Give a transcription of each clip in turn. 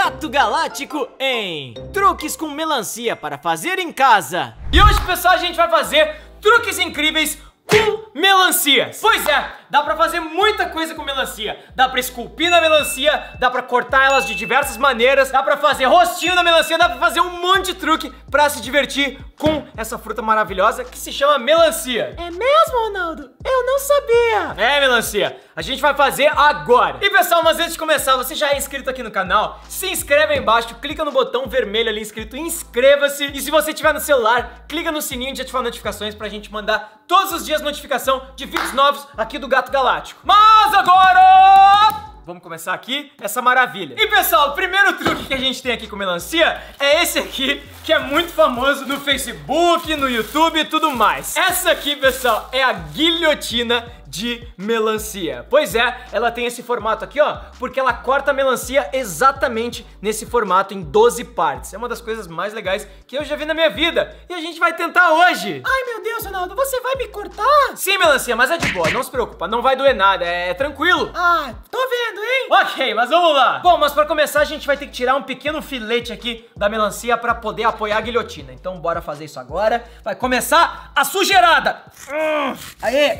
Gato Galáctico em Truques com Melancia para fazer em casa. E hoje, pessoal, a gente vai fazer truques incríveis com melancia. Pois é, Dá pra fazer muita coisa com melancia. Dá pra esculpir na melancia, dá pra cortar elas de diversas maneiras, dá pra fazer rostinho na melancia, dá pra fazer um monte de truque pra se divertir com essa fruta maravilhosa que se chama melancia. É mesmo, Ronaldo? Eu não sabia. É, melancia. A gente vai fazer agora. E pessoal, mas antes de começar, você já é inscrito aqui no canal? Se inscreve aí embaixo, clica no botão vermelho ali escrito. inscreva-se. E se você tiver no celular, clica no sininho de ativar notificações pra gente mandar todos os dias notificação de vídeos novos aqui do Gato Galáctico. Mas agora... Vamos começar aqui essa maravilha. E pessoal, o primeiro truque que a gente tem aqui com melancia é esse aqui, que é muito famoso no Facebook, no YouTube e tudo mais. Essa aqui, pessoal, é a guilhotina de melancia. Pois é, ela tem esse formato aqui, ó, porque ela corta a melancia exatamente nesse formato em 12 partes. É uma das coisas mais legais que eu já vi na minha vida. E a gente vai tentar hoje. Ai, meu Deus, Ronaldo, você vai me cortar? Sim, melancia, mas é de boa, não se preocupa, não vai doer nada, é, é tranquilo. Ah, tô vendo, hein? Ok, mas vamos lá. Bom, mas para começar a gente vai ter que tirar um pequeno filete aqui da melancia para poder apoiar a guilhotina. Então bora fazer isso agora. Vai começar a sujeirada. Hum, aí.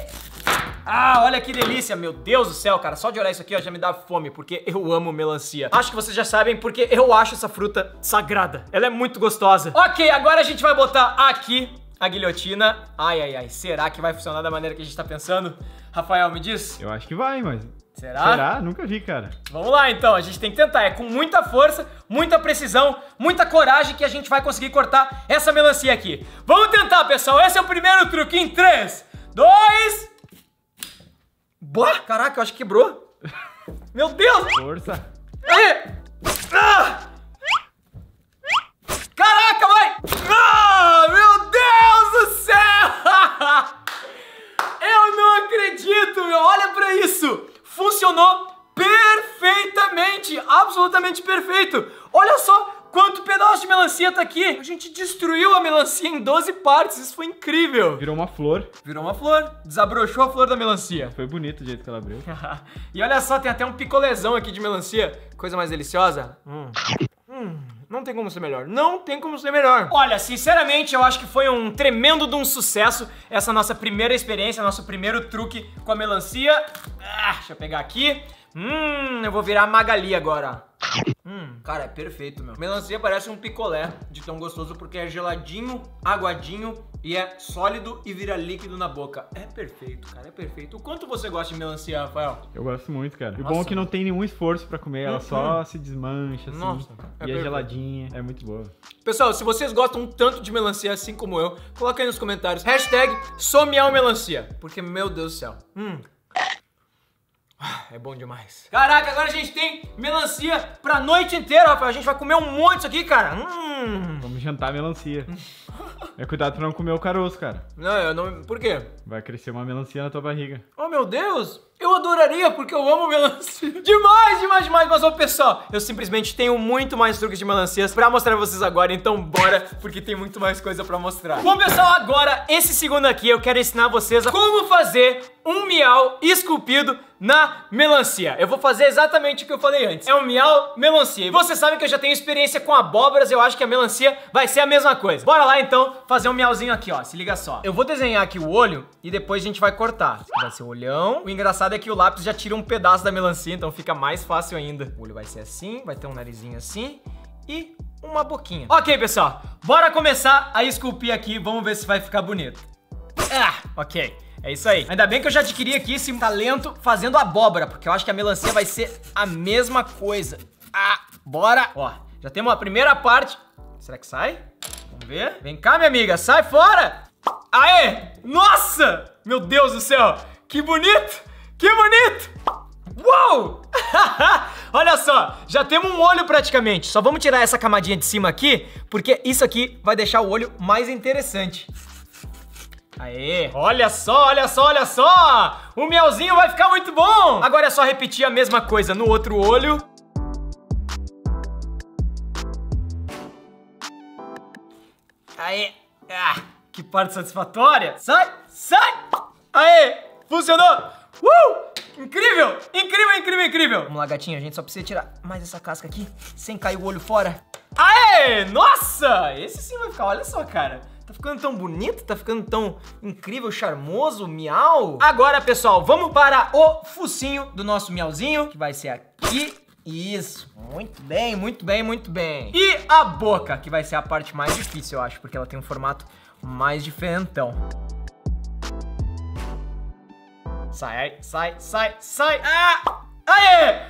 Ah, olha que delícia, meu Deus do céu, cara. Só de olhar isso aqui, ó, já me dá fome, porque eu amo melancia. Acho que vocês já sabem, porque eu acho essa fruta sagrada. Ela é muito gostosa. Ok, agora a gente vai botar aqui a guilhotina. Ai, ai, ai, será que vai funcionar da maneira que a gente tá pensando? Rafael, me diz. Eu acho que vai, mas... Será? Será? Nunca vi, cara. Vamos lá, então. A gente tem que tentar. É com muita força, muita precisão, muita coragem que a gente vai conseguir cortar essa melancia aqui. Vamos tentar, pessoal. Esse é o primeiro truque em 3, 2... Boa! Caraca, eu acho que quebrou. Meu Deus! Força! Aí! Ah! Caraca, vai! Ah, meu Deus do céu! Eu não acredito, meu! Olha pra isso! Funcionou perfeitamente! Absolutamente perfeito! Olha só! quanto pedaço de melancia tá aqui. A gente destruiu a melancia em 12 partes, isso foi incrível. Virou uma flor. Virou uma flor, desabrochou a flor da melancia. Foi bonito o jeito que ela abriu. e olha só, tem até um picolézão aqui de melancia. Coisa mais deliciosa. Hum. Hum, não tem como ser melhor. Não tem como ser melhor. Olha, sinceramente, eu acho que foi um tremendo de um sucesso essa nossa primeira experiência, nosso primeiro truque com a melancia. Ah, deixa eu pegar aqui. Hum, eu vou virar Magali agora. Hum, cara, é perfeito, meu. Melancia parece um picolé de tão gostoso porque é geladinho, aguadinho e é sólido e vira líquido na boca. É perfeito, cara, é perfeito. O quanto você gosta de melancia, Rafael? Eu gosto muito, cara. Nossa. O bom é que não tem nenhum esforço pra comer, ela uhum. só se desmancha, assim. Nossa, é e é perfeito. é geladinha, é muito boa. Pessoal, se vocês gostam tanto de melancia assim como eu, coloca aí nos comentários. Hashtag Somial porque, meu Deus do céu. Hum... É bom demais. Caraca, agora a gente tem melancia pra noite inteira, Rafael. A gente vai comer um monte isso aqui, cara. Hum jantar melancia. é cuidado pra não comer o caroço, cara. Não, eu não. Por quê? Vai crescer uma melancia na tua barriga. Oh, meu Deus! Eu adoraria, porque eu amo melancia. Demais, demais, demais. Mas, ô, pessoal, eu simplesmente tenho muito mais truques de melancias pra mostrar pra vocês agora. Então, bora, porque tem muito mais coisa pra mostrar. Bom, pessoal, agora, esse segundo aqui, eu quero ensinar vocês a como fazer um miau esculpido na melancia. Eu vou fazer exatamente o que eu falei antes. É um miau melancia. E vocês sabem que eu já tenho experiência com abóboras. Eu acho que a melancia vai vai ser a mesma coisa. Bora lá então fazer um miauzinho aqui, ó. Se liga só. Eu vou desenhar aqui o olho e depois a gente vai cortar. Vai ser o olhão. O engraçado é que o lápis já tira um pedaço da melancia, então fica mais fácil ainda. O olho vai ser assim, vai ter um narizinho assim e uma boquinha. Ok, pessoal. Bora começar a esculpir aqui. Vamos ver se vai ficar bonito. Ah, ok. É isso aí. Ainda bem que eu já adquiri aqui esse talento fazendo abóbora, porque eu acho que a melancia vai ser a mesma coisa. Ah, bora. Ó, já temos a primeira parte Será que sai? Vamos ver. Vem cá, minha amiga, sai fora! Aê! Nossa! Meu Deus do céu! Que bonito! Que bonito! Uou! Olha só, já temos um olho praticamente. Só vamos tirar essa camadinha de cima aqui, porque isso aqui vai deixar o olho mais interessante. Aê, olha só, olha só, olha só! O melzinho vai ficar muito bom! Agora é só repetir a mesma coisa no outro olho. Aê! Ah, que parte satisfatória! Sai! Sai! Aê! Funcionou! Uh! Incrível! Incrível, incrível, incrível! Vamos lá, gatinho, a gente só precisa tirar mais essa casca aqui, sem cair o olho fora. Aê! Nossa! Esse sim vai ficar, olha só, cara. Tá ficando tão bonito, tá ficando tão incrível, charmoso, miau. Agora, pessoal, vamos para o focinho do nosso miauzinho, que vai ser aqui. Isso, muito bem, muito bem, muito bem. E a boca, que vai ser a parte mais difícil, eu acho, porque ela tem um formato mais diferentão. Sai, sai, sai, sai. Ah! Aê!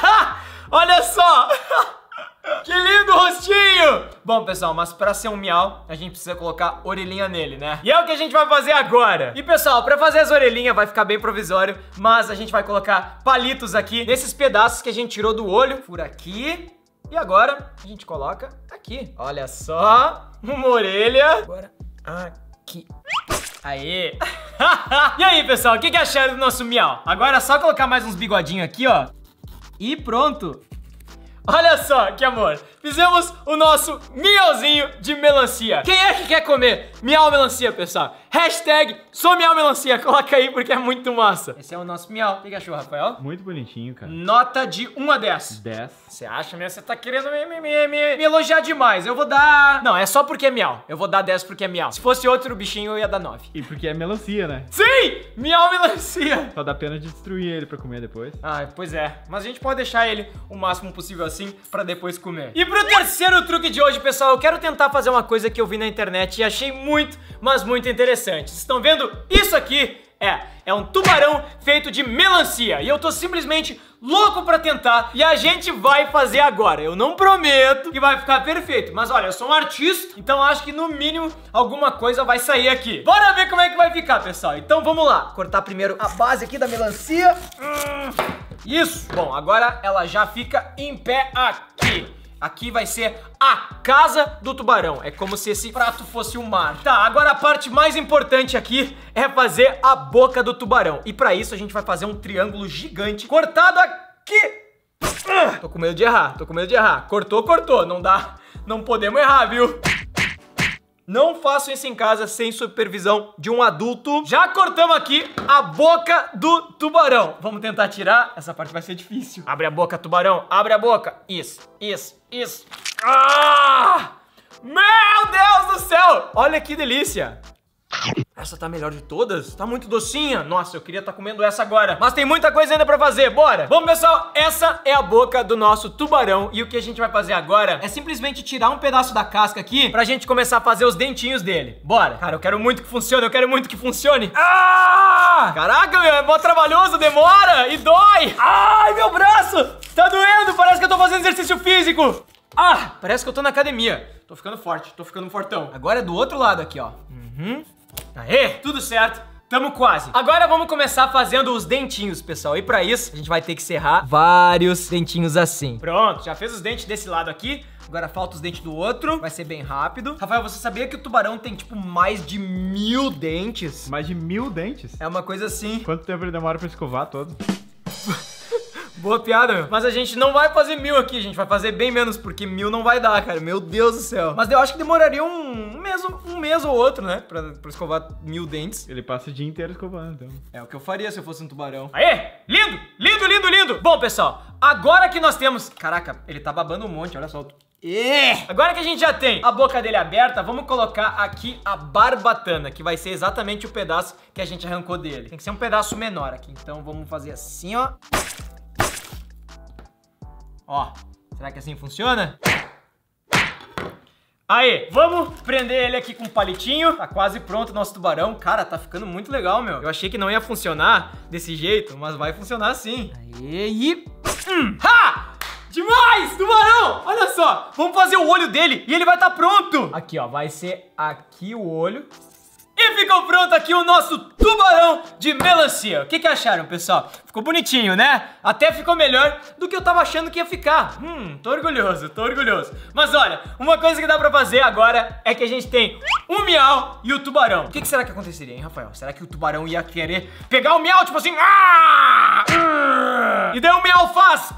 Olha só! Que lindo rostinho! Bom, pessoal, mas pra ser um miau, a gente precisa colocar orelhinha nele, né? E é o que a gente vai fazer agora. E, pessoal, pra fazer as orelhinhas vai ficar bem provisório, mas a gente vai colocar palitos aqui nesses pedaços que a gente tirou do olho. Por aqui. E agora a gente coloca aqui. Olha só, uma orelha. Agora aqui. Aê! e aí, pessoal, o que, que acharam do nosso miau? Agora é só colocar mais uns bigodinhos aqui, ó. E pronto! Olha só, que amor. Fizemos o nosso miauzinho de melancia. Quem é que quer comer miau melancia, pessoal? Hashtag sou miau melancia, coloca aí porque é muito massa. Esse é o nosso miau achou, Rafael. Muito bonitinho, cara. Nota de 1 a 10. 10. Você acha mesmo? Você tá querendo me, me, me, me, elogiar demais. Eu vou dar... Não, é só porque é miau. Eu vou dar 10 porque é miau. Se fosse outro bichinho, eu ia dar 9. E porque é melancia, né? Sim! Miau melancia! Só dá pena de destruir ele pra comer depois. Ah, pois é. Mas a gente pode deixar ele o máximo possível assim pra depois comer. E pro terceiro truque de hoje, pessoal, eu quero tentar fazer uma coisa que eu vi na internet e achei muito, mas muito interessante interessantes. Estão vendo isso aqui? É, é um tubarão feito de melancia e eu tô simplesmente louco pra tentar e a gente vai fazer agora. Eu não prometo que vai ficar perfeito, mas olha, eu sou um artista, então acho que no mínimo alguma coisa vai sair aqui. Bora ver como é que vai ficar, pessoal. Então vamos lá. Cortar primeiro a base aqui da melancia. Hum, isso. Bom, agora ela já fica em pé aqui. Aqui vai ser a casa do tubarão. É como se esse prato fosse o um mar. Tá, agora a parte mais importante aqui é fazer a boca do tubarão. E pra isso a gente vai fazer um triângulo gigante cortado aqui. Ah! Tô com medo de errar, tô com medo de errar. Cortou, cortou. Não dá, não podemos errar, viu? Não façam isso em casa sem supervisão de um adulto. Já cortamos aqui a boca do tubarão. Vamos tentar tirar. Essa parte vai ser difícil. Abre a boca, tubarão. Abre a boca. Isso, isso, isso. Ah! Meu Deus do céu! Olha que delícia! Essa tá melhor de todas? Tá muito docinha? Nossa, eu queria estar tá comendo essa agora. Mas tem muita coisa ainda pra fazer, bora! Bom, pessoal, essa é a boca do nosso tubarão. E o que a gente vai fazer agora é simplesmente tirar um pedaço da casca aqui pra gente começar a fazer os dentinhos dele. Bora! Cara, eu quero muito que funcione, eu quero muito que funcione. Ah! Caraca, meu, é mó trabalhoso, demora e dói! Ai, meu braço! Tá doendo, parece que eu tô fazendo exercício físico. Ah, parece que eu tô na academia. Tô ficando forte, tô ficando fortão. Agora é do outro lado aqui, ó. Uhum. Aê! Tudo certo. Tamo quase. Agora vamos começar fazendo os dentinhos, pessoal. E pra isso, a gente vai ter que serrar vários dentinhos assim. Pronto, já fez os dentes desse lado aqui. Agora falta os dentes do outro, vai ser bem rápido. Rafael, você sabia que o tubarão tem, tipo, mais de mil dentes? Mais de mil dentes? É uma coisa assim. Quanto tempo ele demora pra escovar todo? Boa piada, meu. Mas a gente não vai fazer mil aqui, a gente vai fazer bem menos, porque mil não vai dar, cara. Meu Deus do céu. Mas eu acho que demoraria um mês, um mês ou outro, né? Pra, pra escovar mil dentes. Ele passa o dia inteiro escovando, então. É o que eu faria se eu fosse um tubarão. Aê! Lindo! Lindo, lindo, lindo! Bom, pessoal, agora que nós temos... Caraca, ele tá babando um monte, olha só. É. Agora que a gente já tem a boca dele aberta, vamos colocar aqui a barbatana, que vai ser exatamente o pedaço que a gente arrancou dele. Tem que ser um pedaço menor aqui, então vamos fazer assim, ó. Ó, será que assim funciona? Aí, vamos prender ele aqui com um palitinho. Tá quase pronto o nosso tubarão. Cara, tá ficando muito legal, meu. Eu achei que não ia funcionar desse jeito, mas vai funcionar sim. aí e... Hum. Ha! Demais, tubarão! Olha só, vamos fazer o olho dele e ele vai estar tá pronto. Aqui, ó, vai ser aqui o olho. E ficou pronto aqui o nosso tubarão de melancia. O que, que acharam, pessoal? Ficou bonitinho, né? Até ficou melhor do que eu tava achando que ia ficar. Hum, tô orgulhoso, tô orgulhoso. Mas olha, uma coisa que dá pra fazer agora é que a gente tem o miau e o tubarão. O que, que será que aconteceria, hein, Rafael? Será que o tubarão ia querer pegar o miau, tipo assim... Ah! E daí o miau faz...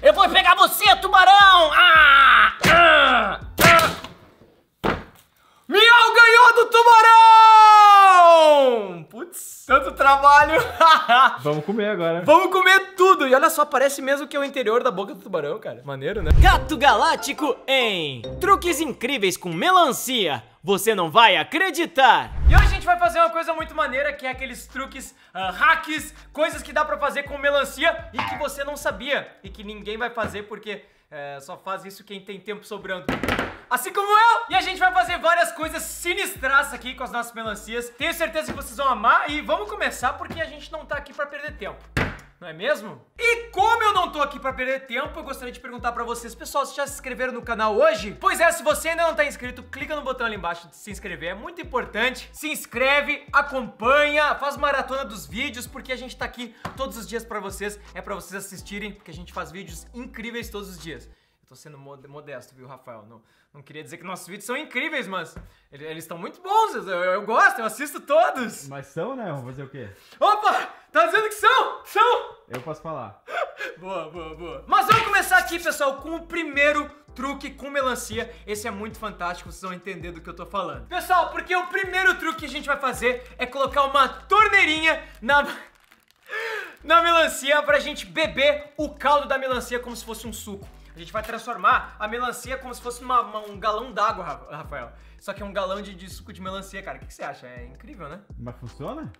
Eu vou pegar você, tubarão! Ah! ah! ah! Miau ganhou do tubarão! Tanto trabalho. Vamos comer agora. Vamos comer tudo. E olha só, parece mesmo que é o interior da boca do tubarão, cara. Maneiro, né? Gato Galáctico em Truques Incríveis com Melancia. Você não vai acreditar. E hoje a gente vai fazer uma coisa muito maneira, que é aqueles truques, uh, hacks, coisas que dá pra fazer com melancia e que você não sabia. E que ninguém vai fazer porque eh, só faz isso quem tem tempo sobrando assim como eu. E a gente vai fazer várias coisas sinistras aqui com as nossas melancias. Tenho certeza que vocês vão amar e vamos começar porque a gente não tá aqui pra perder tempo. Não é mesmo? E como eu não tô aqui pra perder tempo, eu gostaria de perguntar pra vocês, pessoal, se já se inscreveram no canal hoje? Pois é, se você ainda não tá inscrito, clica no botão ali embaixo de se inscrever, é muito importante. Se inscreve, acompanha, faz maratona dos vídeos, porque a gente tá aqui todos os dias pra vocês, é pra vocês assistirem, porque a gente faz vídeos incríveis todos os dias tô sendo modesto, viu, Rafael? Não, não queria dizer que nossos vídeos são incríveis, mas eles estão muito bons. Eu, eu, gosto, eu assisto todos. Mas são, né? Vamos fazer o quê? Opa! Tá dizendo que são? São! Eu posso falar. boa, boa, boa. Mas vamos começar aqui, pessoal, com o primeiro truque com melancia. Esse é muito fantástico, vocês vão entender do que eu tô falando. Pessoal, porque o primeiro truque que a gente vai fazer é colocar uma torneirinha na na melancia pra gente beber o caldo da melancia como se fosse um suco. A gente vai transformar a melancia como se fosse uma, uma, um galão d'água, Rafael. Só que é um galão de, de suco de melancia, cara. O que, que você acha? É incrível, né? Mas funciona?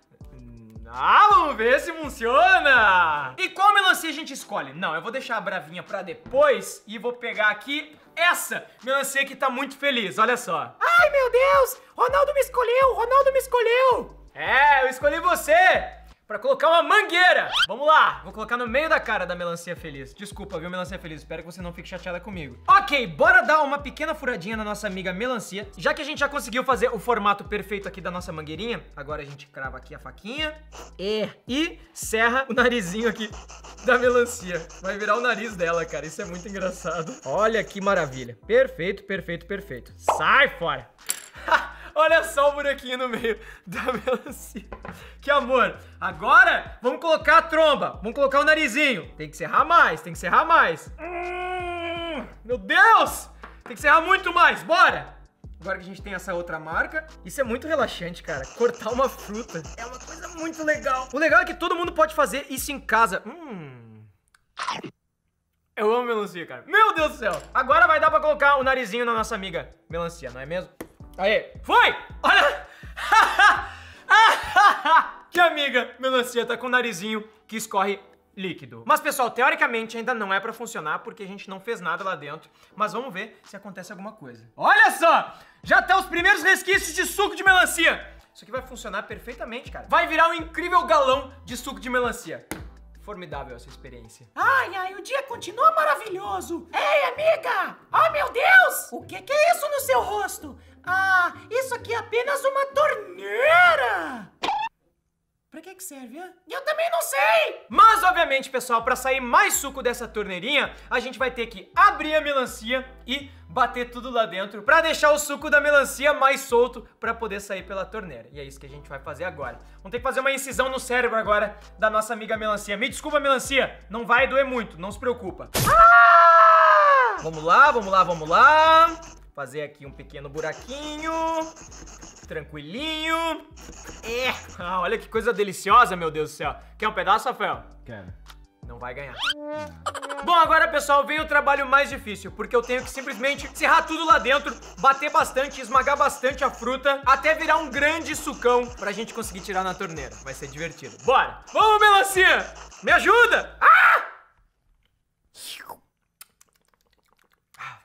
Ah, vamos ver se funciona! E qual melancia a gente escolhe? Não, eu vou deixar a bravinha pra depois e vou pegar aqui essa melancia que tá muito feliz, olha só. Ai, meu Deus! Ronaldo me escolheu! Ronaldo me escolheu! É, eu escolhi você! pra colocar uma mangueira. Vamos lá, vou colocar no meio da cara da melancia feliz. Desculpa, viu, melancia feliz? Espero que você não fique chateada comigo. Ok, bora dar uma pequena furadinha na nossa amiga melancia. Já que a gente já conseguiu fazer o formato perfeito aqui da nossa mangueirinha, agora a gente crava aqui a faquinha. É. E serra o narizinho aqui da melancia. Vai virar o nariz dela, cara. Isso é muito engraçado. Olha que maravilha. Perfeito, perfeito, perfeito. Sai fora. Ha! Olha só o buraquinho no meio da melancia. Que amor. Agora, vamos colocar a tromba. Vamos colocar o narizinho. Tem que serrar mais, tem que serrar mais. Hum, meu Deus! Tem que serrar muito mais, bora! Agora que a gente tem essa outra marca, isso é muito relaxante, cara. Cortar uma fruta é uma coisa muito legal. O legal é que todo mundo pode fazer isso em casa. Hum. Eu amo melancia, cara. Meu Deus do céu! Agora vai dar pra colocar o narizinho na nossa amiga melancia, não é mesmo? Aí. Foi! Olha! que amiga! Melancia tá com o narizinho que escorre líquido. Mas, pessoal, teoricamente ainda não é para funcionar porque a gente não fez nada lá dentro. Mas vamos ver se acontece alguma coisa. Olha só! Já tá os primeiros resquícios de suco de melancia. Isso aqui vai funcionar perfeitamente, cara. Vai virar um incrível galão de suco de melancia. Formidável essa experiência. Ai, ai, o dia continua maravilhoso. Ei, amiga! Oh, meu Deus! O que, que é isso no seu rosto? Ah, isso aqui é apenas uma torneira! Pra que que serve, Eu também não sei! Mas, obviamente, pessoal, pra sair mais suco dessa torneirinha, a gente vai ter que abrir a melancia e bater tudo lá dentro pra deixar o suco da melancia mais solto pra poder sair pela torneira. E é isso que a gente vai fazer agora. Vamos ter que fazer uma incisão no cérebro agora da nossa amiga melancia. Me desculpa, melancia, não vai doer muito, não se preocupa. Ah! Vamos lá, vamos lá, vamos lá fazer aqui um pequeno buraquinho. Tranquilinho. É. Ah, olha que coisa deliciosa, meu Deus do céu. Quer um pedaço, Rafael? Quero. Não vai ganhar. Bom, agora, pessoal, vem o trabalho mais difícil, porque eu tenho que simplesmente serrar tudo lá dentro, bater bastante, esmagar bastante a fruta, até virar um grande sucão pra gente conseguir tirar na torneira. Vai ser divertido. Bora! Vamos, melancia! Me ajuda! Ah!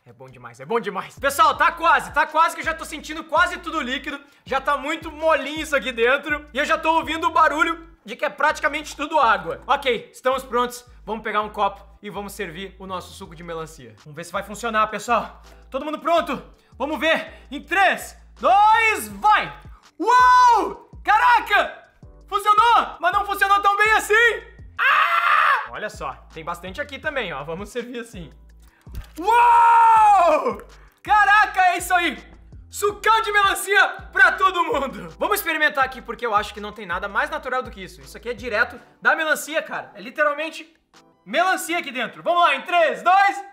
é bom demais, é bom demais. Pessoal, tá quase, tá quase que eu já tô sentindo quase tudo líquido. Já tá muito molinho isso aqui dentro. E eu já tô ouvindo o barulho de que é praticamente tudo água. Ok, estamos prontos. Vamos pegar um copo e vamos servir o nosso suco de melancia. Vamos ver se vai funcionar, pessoal. Todo mundo pronto? Vamos ver. Em 3, 2, vai! Uau! Caraca! Funcionou! Mas não funcionou tão bem assim! Ah! Olha só, tem bastante aqui também, ó. Vamos servir assim. Uou! Caraca, é isso aí! Sucão de melancia pra todo mundo! Vamos experimentar aqui porque eu acho que não tem nada mais natural do que isso. Isso aqui é direto da melancia, cara. É literalmente melancia aqui dentro. Vamos lá, em 3, 2...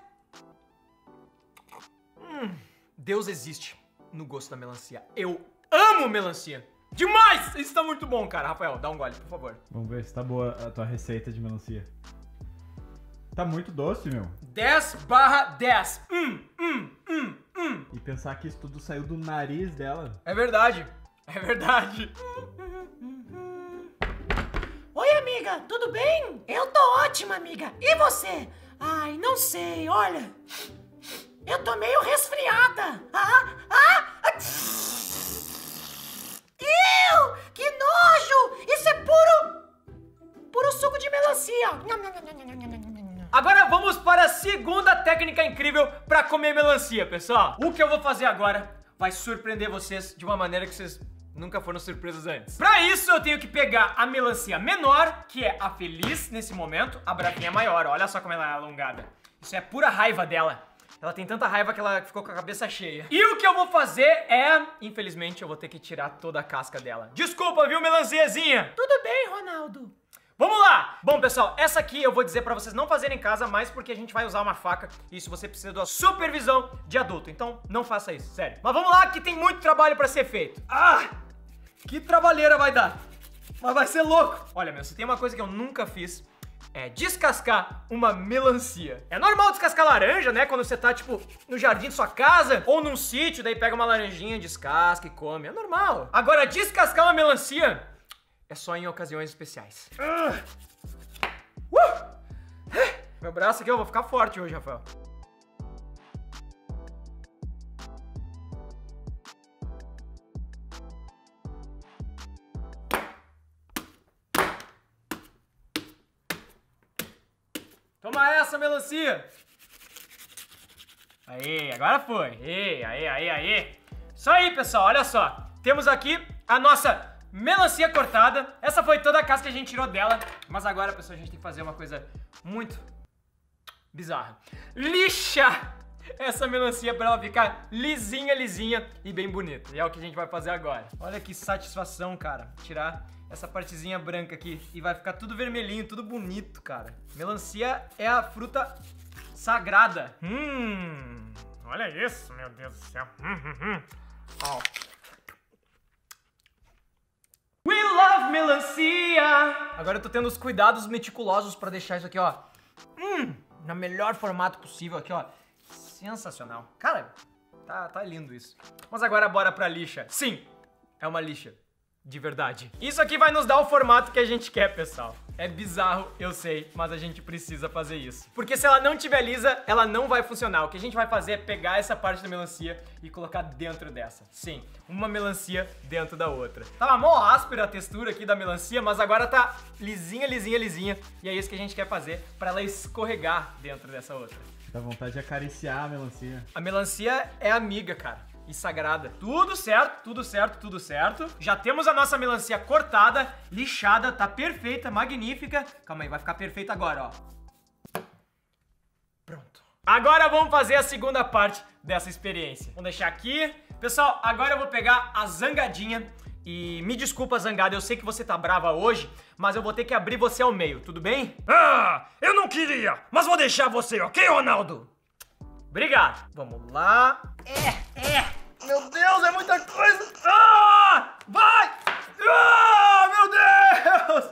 Hum, Deus existe no gosto da melancia. Eu amo melancia! Demais! Isso tá muito bom, cara. Rafael, dá um gole, por favor. Vamos ver se tá boa a tua receita de melancia. Tá muito doce, meu. 10 barra 10. Hum, hum, hum, hum. E pensar que isso tudo saiu do nariz dela. É verdade. É verdade. Oi, amiga, tudo bem? Eu tô ótima, amiga. E você? Ai, não sei, olha. Eu tô meio resfriada. Ah, ah, ah. Eu! Que nojo! Isso é puro. puro suco de melancia. Agora vamos para a segunda técnica incrível para comer melancia, pessoal. O que eu vou fazer agora vai surpreender vocês de uma maneira que vocês nunca foram surpresos antes. Para isso, eu tenho que pegar a melancia menor, que é a feliz nesse momento, a braquinha maior. Olha só como ela é alongada. Isso é pura raiva dela. Ela tem tanta raiva que ela ficou com a cabeça cheia. E o que eu vou fazer é... Infelizmente, eu vou ter que tirar toda a casca dela. Desculpa, viu, melanciazinha? Tudo bem, Ronaldo. Vamos lá! Bom, pessoal, essa aqui eu vou dizer pra vocês não fazerem em casa, mas porque a gente vai usar uma faca e isso você precisa da supervisão de adulto. Então, não faça isso, sério. Mas vamos lá que tem muito trabalho pra ser feito. Ah! Que trabalheira vai dar! Mas vai ser louco! Olha, meu, se tem uma coisa que eu nunca fiz, é descascar uma melancia. É normal descascar laranja, né? Quando você tá, tipo, no jardim de sua casa ou num sítio, daí pega uma laranjinha, descasca e come. É normal. Agora, descascar uma melancia é só em ocasiões especiais. Uh! Uh! Meu braço aqui, eu vou ficar forte hoje, Rafael. Toma essa, melancia! Aí, agora foi. Aí, aí, aí, aí. Isso aí, pessoal, olha só. Temos aqui a nossa melancia cortada. Essa foi toda a casca que a gente tirou dela. Mas agora, pessoal, a gente tem que fazer uma coisa muito bizarra. Lixar essa melancia para ela ficar lisinha, lisinha e bem bonita. E é o que a gente vai fazer agora. Olha que satisfação, cara, tirar essa partezinha branca aqui e vai ficar tudo vermelhinho, tudo bonito, cara. Melancia é a fruta sagrada. Hum, olha isso, meu Deus do céu. Hum, hum, hum. Ó, melancia. Agora eu tô tendo os cuidados meticulosos pra deixar isso aqui, ó. Hum, no melhor formato possível aqui, ó. Sensacional. Cara, tá, tá lindo isso. Mas agora bora pra lixa. Sim, é uma lixa de verdade. Isso aqui vai nos dar o formato que a gente quer, pessoal. É bizarro, eu sei, mas a gente precisa fazer isso. Porque se ela não tiver lisa, ela não vai funcionar. O que a gente vai fazer é pegar essa parte da melancia e colocar dentro dessa. Sim, uma melancia dentro da outra. Tava mó áspera a textura aqui da melancia, mas agora tá lisinha, lisinha, lisinha. E é isso que a gente quer fazer para ela escorregar dentro dessa outra. Dá vontade de acariciar a melancia. A melancia é amiga, cara e sagrada. Tudo certo, tudo certo, tudo certo. Já temos a nossa melancia cortada, lixada, tá perfeita, magnífica. Calma aí, vai ficar perfeita agora, ó. Pronto. Agora vamos fazer a segunda parte dessa experiência. Vamos deixar aqui. Pessoal, agora eu vou pegar a zangadinha e me desculpa, Zangada, eu sei que você tá brava hoje, mas eu vou ter que abrir você ao meio, tudo bem? Ah, eu não queria, mas vou deixar você, ok, Ronaldo? Obrigado. Vamos lá. É, é, meu Deus, é muita coisa! Ah! Vai! Ah, meu Deus!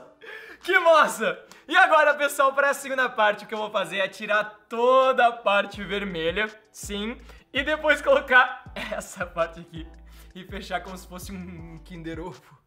Que massa! E agora, pessoal, para a segunda parte, o que eu vou fazer é tirar toda a parte vermelha, sim, e depois colocar essa parte aqui e fechar como se fosse um Kinder Ovo.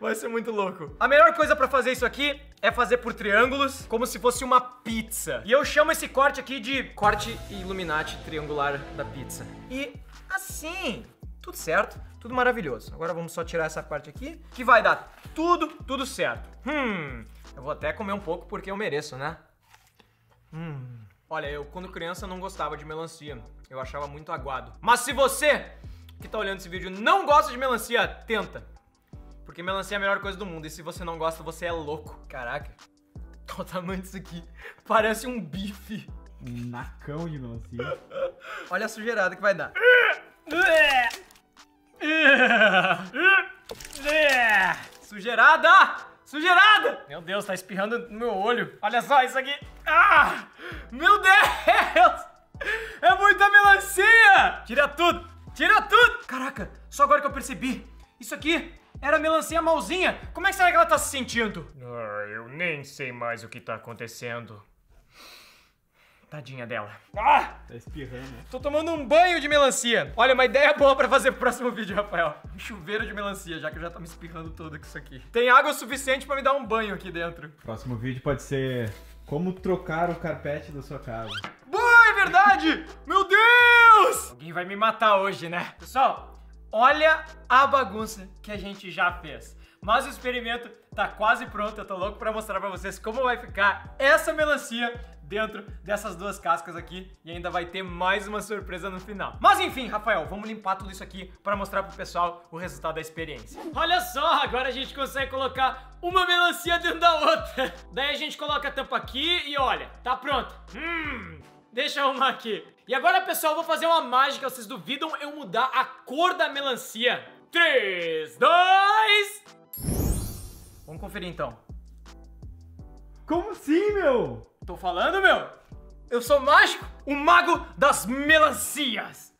Vai ser muito louco. A melhor coisa pra fazer isso aqui é fazer por triângulos, como se fosse uma pizza. E eu chamo esse corte aqui de corte Illuminati triangular da pizza. E assim. Tudo certo, tudo maravilhoso. Agora vamos só tirar essa parte aqui, que vai dar tudo, tudo certo. Hum, eu vou até comer um pouco porque eu mereço, né? Hum. Olha, eu quando criança não gostava de melancia. Eu achava muito aguado. Mas se você que tá olhando esse vídeo não gosta de melancia, tenta. Porque melancia é a melhor coisa do mundo. E se você não gosta, você é louco. Caraca. Olha o tamanho disso aqui. Parece um bife. Um nacão de melancia. Olha a sujeirada que vai dar. Sujeirada! Sujeirada! Meu Deus, tá espirrando no meu olho. Olha só isso aqui. Ah! Meu Deus! É muita melancia! Tira tudo! Tira tudo! Caraca, só agora que eu percebi. Isso aqui era melancia malzinha. Como é que será que ela tá se sentindo? Ah, eu nem sei mais o que tá acontecendo. Tadinha dela. Ah! Tá espirrando. Né? Tô tomando um banho de melancia. Olha, uma ideia boa pra fazer pro próximo vídeo, Rafael. Um chuveiro de melancia, já que eu já tô me espirrando todo com isso aqui. Tem água suficiente pra me dar um banho aqui dentro. Próximo vídeo pode ser como trocar o carpete da sua casa. Boa, é verdade! Meu Deus! Alguém vai me matar hoje, né? Pessoal, Olha a bagunça que a gente já fez. Mas o experimento tá quase pronto, eu tô louco para mostrar para vocês como vai ficar essa melancia dentro dessas duas cascas aqui e ainda vai ter mais uma surpresa no final. Mas enfim, Rafael, vamos limpar tudo isso aqui para mostrar pro pessoal o resultado da experiência. Olha só, agora a gente consegue colocar uma melancia dentro da outra. Daí a gente coloca a tampa aqui e olha, tá pronto. Hum, deixa eu arrumar aqui. E agora, pessoal, eu vou fazer uma mágica. Vocês duvidam eu mudar a cor da melancia? 3, 2... Vamos conferir, então. Como assim, meu? Tô falando, meu? Eu sou mágico, o mago das melancias.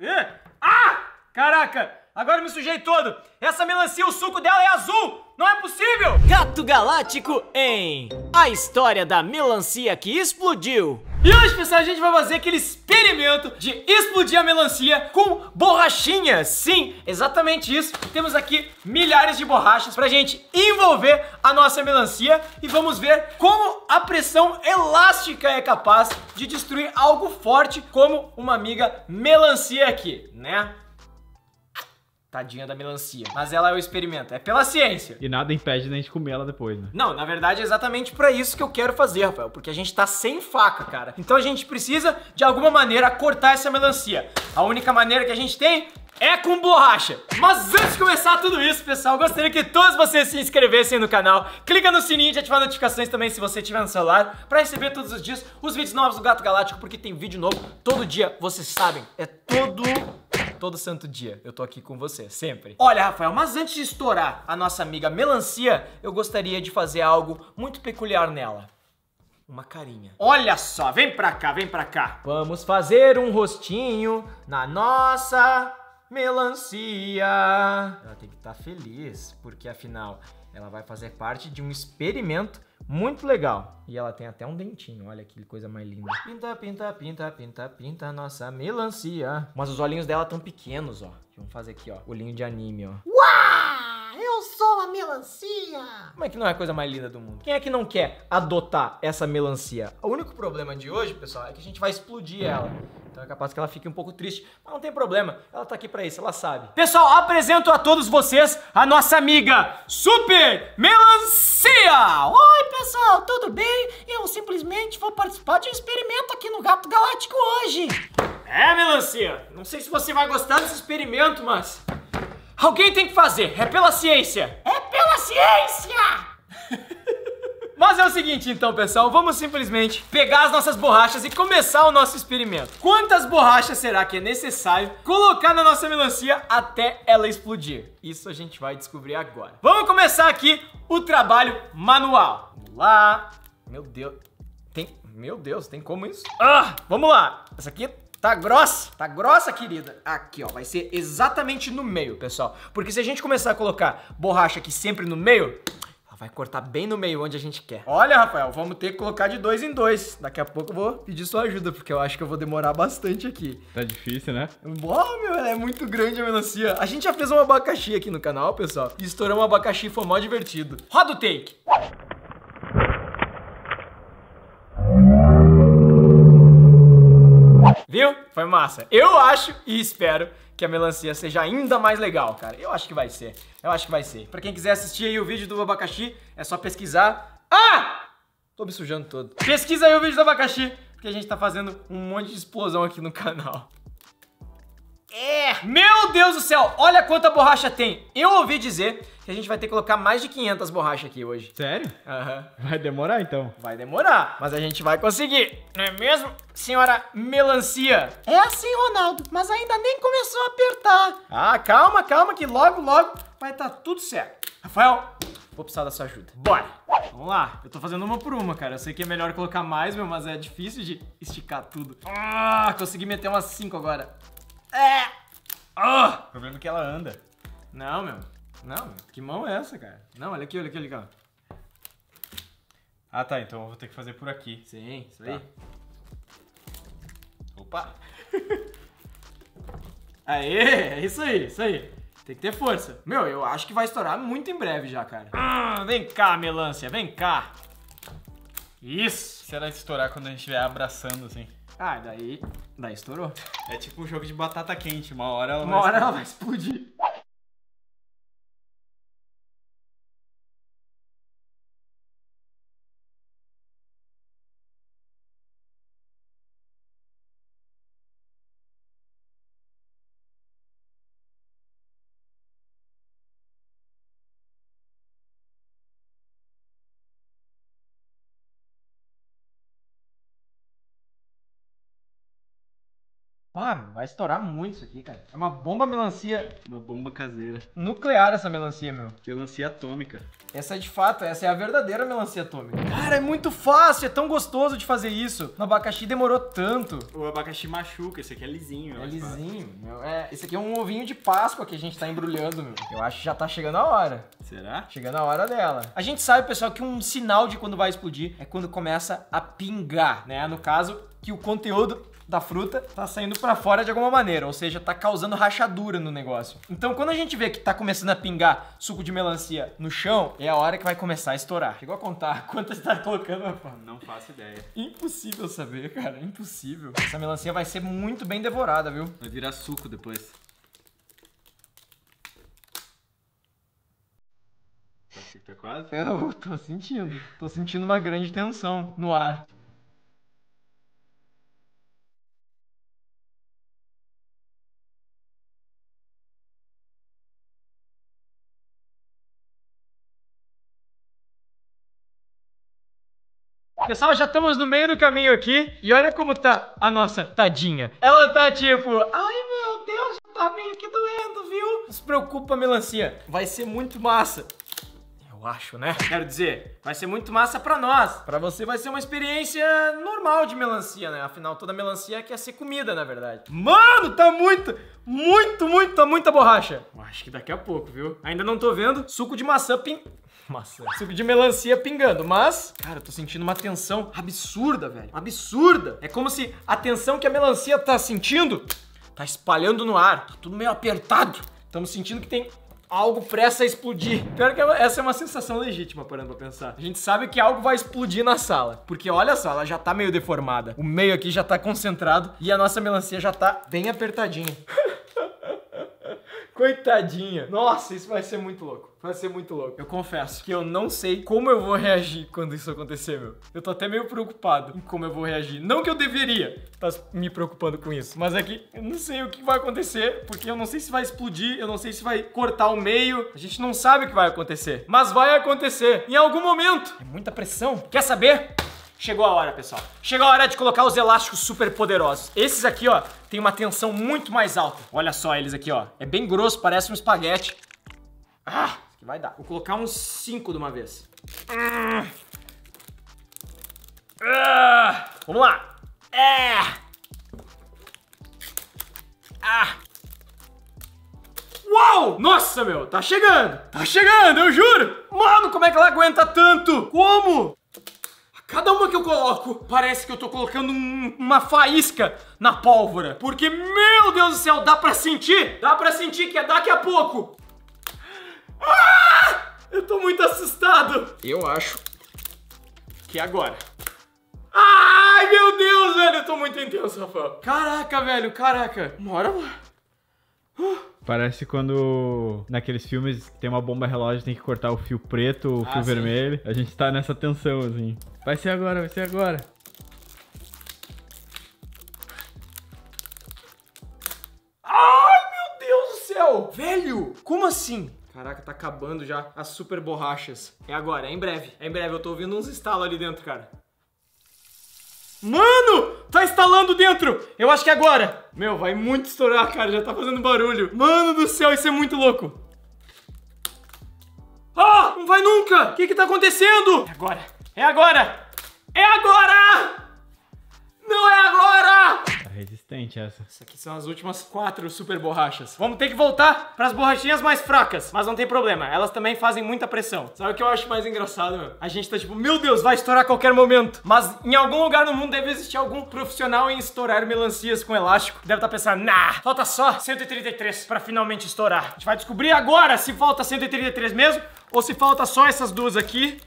É? Ah! Caraca! Agora me sujei todo! Essa melancia, o suco dela é azul! Não é possível! Gato Galáctico em A História da Melancia que Explodiu. E hoje, pessoal, a gente vai fazer aquele experimento de explodir a melancia com borrachinha. Sim, exatamente isso. Temos aqui milhares de borrachas pra gente envolver a nossa melancia e vamos ver como a pressão elástica é capaz de destruir algo forte como uma amiga melancia aqui, né? Tadinha da melancia. Mas ela é o experimento, é pela ciência. E nada impede da gente comer ela depois, né? Não, na verdade é exatamente para isso que eu quero fazer, Rafael, porque a gente tá sem faca, cara. Então a gente precisa, de alguma maneira, cortar essa melancia. A única maneira que a gente tem é com borracha. Mas antes de começar tudo isso, pessoal, gostaria que todos vocês se inscrevessem no canal, clica no sininho de ativar notificações também se você tiver no celular, para receber todos os dias os vídeos novos do Gato Galáctico, porque tem vídeo novo todo dia, vocês sabem, é todo Todo santo dia eu tô aqui com você, sempre. Olha, Rafael, mas antes de estourar a nossa amiga melancia, eu gostaria de fazer algo muito peculiar nela. Uma carinha. Olha só, vem pra cá, vem pra cá. Vamos fazer um rostinho na nossa melancia. Ela tem que estar tá feliz, porque afinal ela vai fazer parte de um experimento muito legal. E ela tem até um dentinho, olha que coisa mais linda. Pinta, pinta, pinta, pinta, pinta nossa melancia. Mas os olhinhos dela tão pequenos, ó. Vamos fazer aqui, ó. Olhinho de anime, ó. Uau! Eu sou a melancia! Como é que não é a coisa mais linda do mundo? Quem é que não quer adotar essa melancia? O único problema de hoje, pessoal, é que a gente vai explodir ela. Então é capaz que ela fique um pouco triste, mas não tem problema, ela tá aqui pra isso, ela sabe. Pessoal, apresento a todos vocês a nossa amiga Super Melancia! Oi, pessoal, tudo bem? Eu simplesmente vou participar de um experimento aqui no Gato Galáctico hoje. É, Melancia, não sei se você vai gostar desse experimento, mas Alguém tem que fazer, é pela ciência! É pela ciência! Mas é o seguinte então, pessoal, vamos simplesmente pegar as nossas borrachas e começar o nosso experimento. Quantas borrachas será que é necessário colocar na nossa melancia até ela explodir? Isso a gente vai descobrir agora. Vamos começar aqui o trabalho manual. Vamos lá. Meu Deus. Tem... Meu Deus, tem como isso? Ah, vamos lá. Essa aqui é Tá grossa, tá grossa, querida. Aqui, ó, vai ser exatamente no meio, pessoal. Porque se a gente começar a colocar borracha aqui sempre no meio, ela vai cortar bem no meio onde a gente quer. Olha, Rafael, vamos ter que colocar de dois em dois. Daqui a pouco eu vou pedir sua ajuda, porque eu acho que eu vou demorar bastante aqui. Tá difícil, né? Bom, meu, é muito grande a melancia. A gente já fez um abacaxi aqui no canal, pessoal. E estouramos um abacaxi, foi mó divertido. Roda o take! Viu? Foi massa. Eu acho e espero que a melancia seja ainda mais legal, cara. Eu acho que vai ser. Eu acho que vai ser. Pra quem quiser assistir aí o vídeo do abacaxi, é só pesquisar. Ah! Tô me sujando todo. Pesquisa aí o vídeo do abacaxi, porque a gente tá fazendo um monte de explosão aqui no canal. É! Meu Deus do céu, olha quanta borracha tem. Eu ouvi dizer que a gente vai ter que colocar mais de 500 borrachas aqui hoje. Sério? Aham. Uhum. Vai demorar então? Vai demorar, mas a gente vai conseguir, não é mesmo, senhora melancia? É assim, Ronaldo, mas ainda nem começou a apertar. Ah, calma, calma, que logo, logo vai estar tá tudo certo. Rafael, vou precisar da sua ajuda. Bora! Vamos lá, eu tô fazendo uma por uma, cara. Eu sei que é melhor colocar mais, meu, mas é difícil de esticar tudo. Ah, consegui meter umas 5 agora. É. Ah! O problema é que ela anda. Não, meu. Não, meu. que mão é essa, cara? Não, olha aqui, olha aqui, olha aqui. Ah, tá. Então eu vou ter que fazer por aqui. Sim, isso tá. aí. Opa! Aê, é isso aí, isso aí. Tem que ter força. Meu, eu acho que vai estourar muito em breve já, cara. Ah, vem cá, melancia, vem cá. Isso! Será que estourar quando a gente estiver abraçando, assim? Ah, daí. Daí estourou. É tipo um jogo de batata quente, uma hora ela Uma vai hora ela vai explodir. vai estourar muito isso aqui, cara. É uma bomba melancia. Uma bomba caseira. Nuclear essa melancia, meu. Melancia atômica. Essa é de fato, essa é a verdadeira melancia atômica. Cara, é muito fácil, é tão gostoso de fazer isso. No abacaxi demorou tanto. O abacaxi machuca, esse aqui é lisinho. É, é lisinho, meu. É, esse aqui é um ovinho de Páscoa que a gente tá embrulhando, meu. Eu acho que já tá chegando a hora. Será? Chegando a hora dela. A gente sabe, pessoal, que um sinal de quando vai explodir é quando começa a pingar, né? No caso, que o conteúdo da fruta tá saindo para fora de alguma maneira, ou seja, tá causando rachadura no negócio. Então, quando a gente vê que tá começando a pingar suco de melancia no chão, é a hora que vai começar a estourar. Chegou a contar quantas tá colocando, rapaz? Não faço ideia. Impossível saber, cara, impossível. Essa melancia vai ser muito bem devorada, viu? Vai virar suco depois. Tá quase? Eu tô sentindo. Tô sentindo uma grande tensão no ar. Pessoal, já estamos no meio do caminho aqui e olha como tá a nossa tadinha. Ela tá tipo, ai meu Deus, tá meio que doendo, viu? Não se preocupa, melancia, vai ser muito massa. Eu acho, né? Quero dizer, vai ser muito massa pra nós. Pra você vai ser uma experiência normal de melancia, né? Afinal, toda melancia quer ser comida, na verdade. Mano, tá muito, muito, muito, tá muita borracha. acho que daqui a pouco, viu? Ainda não tô vendo. Suco de maçã pin maçã. Suco de melancia pingando, mas... Cara, eu tô sentindo uma tensão absurda, velho. Absurda. É como se a tensão que a melancia tá sentindo tá espalhando no ar. Tá tudo meio apertado. Estamos sentindo que tem algo pressa a explodir. Pior que é, essa é uma sensação legítima, parando pra pensar. A gente sabe que algo vai explodir na sala. Porque olha só, ela já tá meio deformada. O meio aqui já tá concentrado e a nossa melancia já tá bem apertadinha. Coitadinha. Nossa, isso vai ser muito louco. Vai ser muito louco. Eu confesso que eu não sei como eu vou reagir quando isso acontecer, meu. Eu tô até meio preocupado em como eu vou reagir. Não que eu deveria estar tá me preocupando com isso, mas é que eu não sei o que vai acontecer, porque eu não sei se vai explodir, eu não sei se vai cortar o meio. A gente não sabe o que vai acontecer, mas vai acontecer em algum momento. É muita pressão. Quer saber? Chegou a hora, pessoal. Chegou a hora de colocar os elásticos super poderosos. Esses aqui, ó, tem uma tensão muito mais alta. Olha só eles aqui, ó. É bem grosso, parece um espaguete. Ah, que vai dar. Vou colocar uns 5 de uma vez. Ah. Vamos lá. É. Ah. Uau! Nossa, meu, tá chegando! Tá chegando, eu juro! Mano, como é que ela aguenta tanto? Como? Cada uma que eu coloco, parece que eu tô colocando um, uma faísca na pólvora. Porque, meu Deus do céu, dá pra sentir? Dá pra sentir que é daqui a pouco. Ah! Eu tô muito assustado. Eu acho que é agora. Ai, meu Deus, velho, eu tô muito intenso, Rafael. Caraca, velho, caraca. Bora, lá. Parece quando naqueles filmes tem uma bomba relógio, tem que cortar o fio preto, o ah, fio sim. vermelho. A gente tá nessa tensão, assim. Vai ser agora, vai ser agora. Ai, meu Deus do céu! Velho, como assim? Caraca, tá acabando já as super borrachas. É agora, é em breve. É em breve, eu tô ouvindo uns estalos ali dentro, cara. Mano, tá instalando dentro. Eu acho que é agora. Meu, vai muito estourar, cara. Já tá fazendo barulho. Mano do céu, isso é muito louco. Ah, não vai nunca. O que que tá acontecendo? É agora. É agora. É agora. Não é agora resistente essa. Isso aqui são as últimas quatro super borrachas. Vamos ter que voltar para as borrachinhas mais fracas, mas não tem problema, elas também fazem muita pressão. Sabe o que eu acho mais engraçado, meu? A gente tá tipo, meu Deus, vai estourar a qualquer momento. Mas em algum lugar no mundo deve existir algum profissional em estourar melancias com elástico. Deve estar tá pensando, nah, falta só 133 para finalmente estourar. A gente vai descobrir agora se falta 133 mesmo ou se falta só essas duas aqui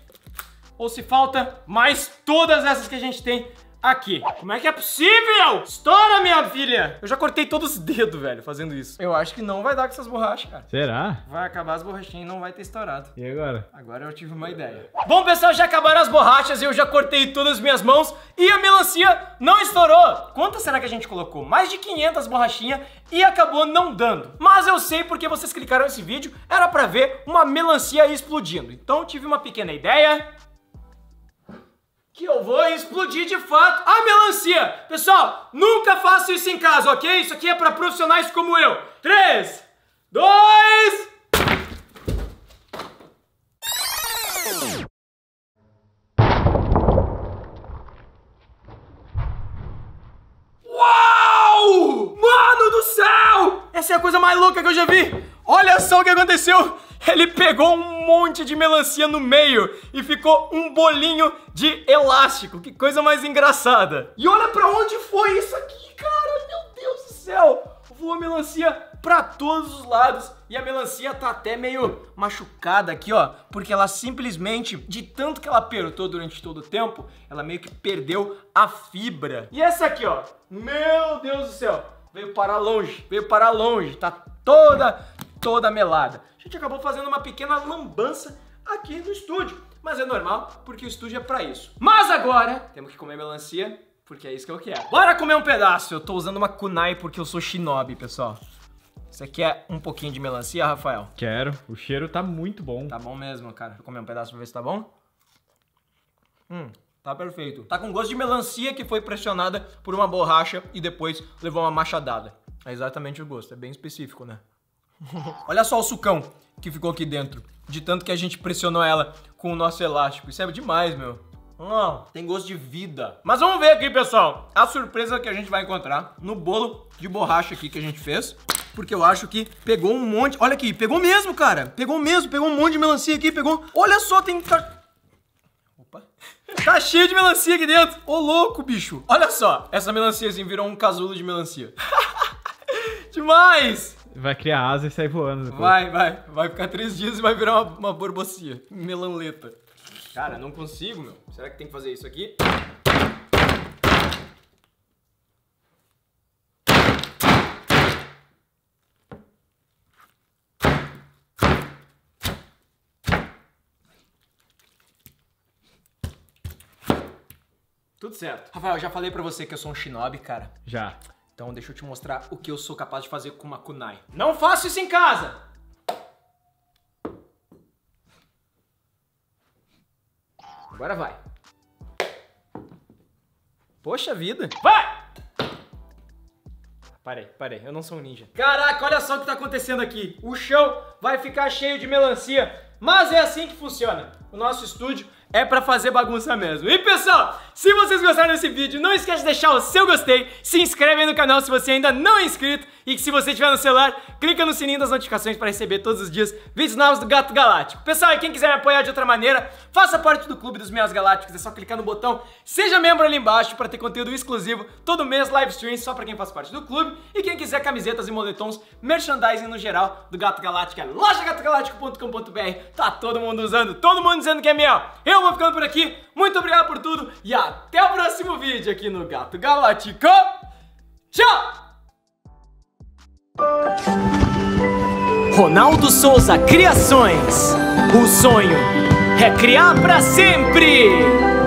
ou se falta mais todas essas que a gente tem Aqui. Como é que é possível? Estoura, minha filha! Eu já cortei todos os dedos, velho, fazendo isso. Eu acho que não vai dar com essas borrachas, cara. Será? Vai acabar as borrachinhas e não vai ter estourado. E agora? Agora eu tive uma ideia. Bom, pessoal, já acabaram as borrachas e eu já cortei todas as minhas mãos e a melancia não estourou. Quantas será que a gente colocou? Mais de 500 borrachinhas e acabou não dando. Mas eu sei porque vocês clicaram nesse vídeo, era pra ver uma melancia explodindo. Então tive uma pequena ideia que eu vou explodir de fato a melancia. Pessoal, nunca faça isso em casa, ok? Isso aqui é para profissionais como eu. 3, 2... Uau! Mano do céu! Essa é a coisa mais louca que eu já vi. Olha só o que aconteceu. Ele pegou um monte de melancia no meio e ficou um bolinho de elástico. Que coisa mais engraçada. E olha pra onde foi isso aqui, cara. Meu Deus do céu. Voou melancia pra todos os lados. E a melancia tá até meio machucada aqui, ó, porque ela simplesmente, de tanto que ela apertou durante todo o tempo, ela meio que perdeu a fibra. E essa aqui, ó, meu Deus do céu, veio para longe, veio para longe, tá toda toda melada. A gente acabou fazendo uma pequena lambança aqui no estúdio, mas é normal porque o estúdio é para isso. Mas agora temos que comer melancia, porque é isso que eu quero. Bora comer um pedaço. Eu tô usando uma kunai porque eu sou shinobi, pessoal. Você quer um pouquinho de melancia, Rafael? Quero. O cheiro tá muito bom. Tá bom mesmo, cara. Vou comer um pedaço pra ver se tá bom. Hum, tá perfeito. Tá com gosto de melancia que foi pressionada por uma borracha e depois levou uma machadada. É exatamente o gosto. É bem específico, né? Olha só o sucão que ficou aqui dentro. De tanto que a gente pressionou ela com o nosso elástico. Isso é demais, meu. tem gosto de vida. Mas vamos ver aqui, pessoal, a surpresa que a gente vai encontrar no bolo de borracha aqui que a gente fez. Porque eu acho que pegou um monte... Olha aqui, pegou mesmo, cara. Pegou mesmo, pegou um monte de melancia aqui, pegou... Olha só, tem... Opa. Tá cheio de melancia aqui dentro. Ô, louco, bicho. Olha só, essa melancia, assim, virou um casulo de melancia. Demais! Vai criar asa e sair voando. Depois. Vai, vai. Vai ficar três dias e vai virar uma, uma borbocia. Melanleta. Cara, não consigo, meu. Será que tem que fazer isso aqui? Tudo certo. Rafael, eu já falei para você que eu sou um shinobi, cara. Já. Então deixa eu te mostrar o que eu sou capaz de fazer com uma kunai. Não faço isso em casa! Agora vai. Poxa vida. Vai! Parei, parei, eu não sou um ninja. Caraca, olha só o que tá acontecendo aqui. O chão vai ficar cheio de melancia, mas é assim que funciona. O nosso estúdio é para fazer bagunça mesmo. E pessoal, se vocês gostaram desse vídeo, não esquece de deixar o seu gostei, se inscreve aí no canal se você ainda não é inscrito e que se você tiver no celular, clica no sininho das notificações para receber todos os dias vídeos novos do Gato Galáctico. Pessoal, e quem quiser me apoiar de outra maneira, faça parte do Clube dos Meus Galácticos, é só clicar no botão Seja Membro ali embaixo para ter conteúdo exclusivo todo mês, live stream só para quem faz parte do clube e quem quiser camisetas e moletons, merchandising no geral do Gato Galáctico, é lojagatogaláctico.com.br, tá todo mundo usando, todo mundo dizendo que é meu. Eu vou ficando por aqui, muito obrigado por tudo e a até o próximo vídeo aqui no Gato Galáctico. Tchau! Ronaldo Souza Criações. O sonho é criar para sempre.